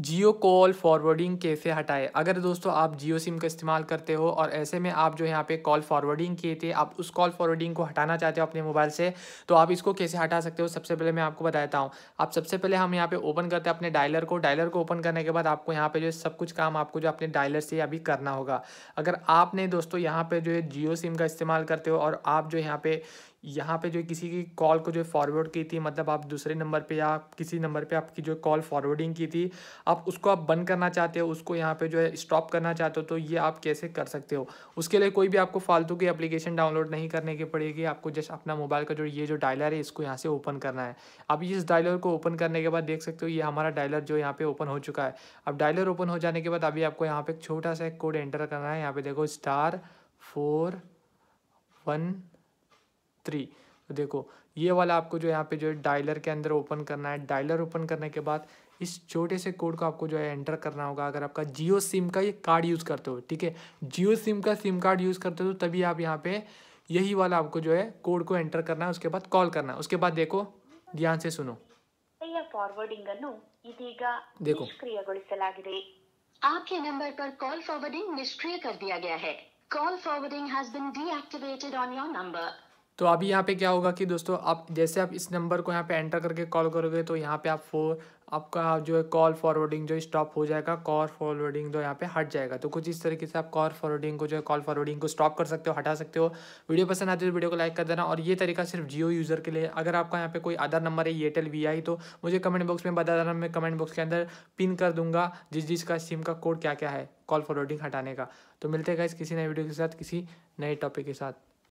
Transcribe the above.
जियो call forwarding कैसे हटाए अगर दोस्तों आप जियो सिम का इस्तेमाल करते हो और ऐसे में आप जो यहाँ पे कॉल फॉरवर्डिंग किए थे आप उस कॉल फॉरवर्डिंग को हटाना चाहते हो अपने मोबाइल से तो आप इसको कैसे हटा सकते हो सबसे पहले मैं आपको बताता हूँ आप सबसे पहले हम यहाँ पे ओपन करते हैं अपने डायलर को डायलर को ओपन करने के बाद आपको यहाँ पर जो है सब कुछ काम आपको जो अपने डायलर से अभी करना होगा अगर आपने दोस्तों यहाँ पर जो है जियो सिम का इस्तेमाल करते हो और आप जो यहाँ पे यहाँ पे जो किसी की कॉल को जो फॉरवर्ड की थी मतलब आप दूसरे नंबर पे या किसी नंबर पे आपकी जो कॉल फॉरवर्डिंग की थी आप उसको आप बंद करना चाहते हो उसको यहाँ पे जो है स्टॉप करना चाहते हो तो ये आप कैसे कर सकते हो उसके लिए कोई भी आपको फालतू की एप्लीकेशन डाउनलोड नहीं करने की पड़ेगी आपको जस्ट अपना मोबाइल का जो ये जो डायलर है इसको यहाँ से ओपन करना है अब इस डायलर को ओपन करने के बाद देख सकते हो ये हमारा डायलर जो यहाँ पर ओपन हो चुका है अब डायलर ओपन हो जाने के बाद अभी आपको यहाँ पर एक छोटा सा कोड एंटर करना है यहाँ पे देखो स्टार फोर वन थ्री तो देखो ये वाला आपको जो यहाँ पे जो है डायलर के अंदर ओपन करना है डायलर ओपन करने के बाद इस छोटे से कोड को आपको जो है एंटर करना होगा अगर आपका जियो सिम का ये कार्ड यूज़ करते हो ठीक है जियो सिम का सिम कार्ड यूज़ करते हो तो तभी आप यहाँ पे यही वाला आपको जो है कोड को एंटर करना है उसके बाद कॉल करना है उसके बाद देखो ध्यान से सुनो तो देखो आपके नंबर पर कॉल फॉरवर्डिंग निष्क्रिय कर दिया गया है call forwarding has been deactivated on your number तो अभी यहाँ पे क्या होगा कि दोस्तों आप जैसे आप इस नंबर को यहाँ पे एंटर करके कॉल करोगे तो यहाँ पे आप फो आपका जो है कॉल फॉरवर्डिंग जो स्टॉप हो जाएगा कॉल फॉरवर्डिंग जो यहाँ पे हट जाएगा तो कुछ इस तरीके से आप कॉल फॉरवर्डिंग को जो है कॉल फॉरवर्डिंग को स्टॉप कर सकते हो हटा सकते हो वीडियो पसंद आती है तो वीडियो को लाइक कर देना और ये तरीका सिर्फ जियो यूज़र के लिए अगर आपका यहाँ पे कोई आधार नंबर है एयरटेल वी आई तो मुझे कमेंट बॉक्स में बता देना मैं कमेंट बॉक्स के अंदर पिन कर दूंगा जिस जिस का सिम का कोड क्या क्या है कॉल फॉरवर्डिंग हटाने का तो मिलते गए इस किसी नए वीडियो के साथ किसी नए टॉपिक के साथ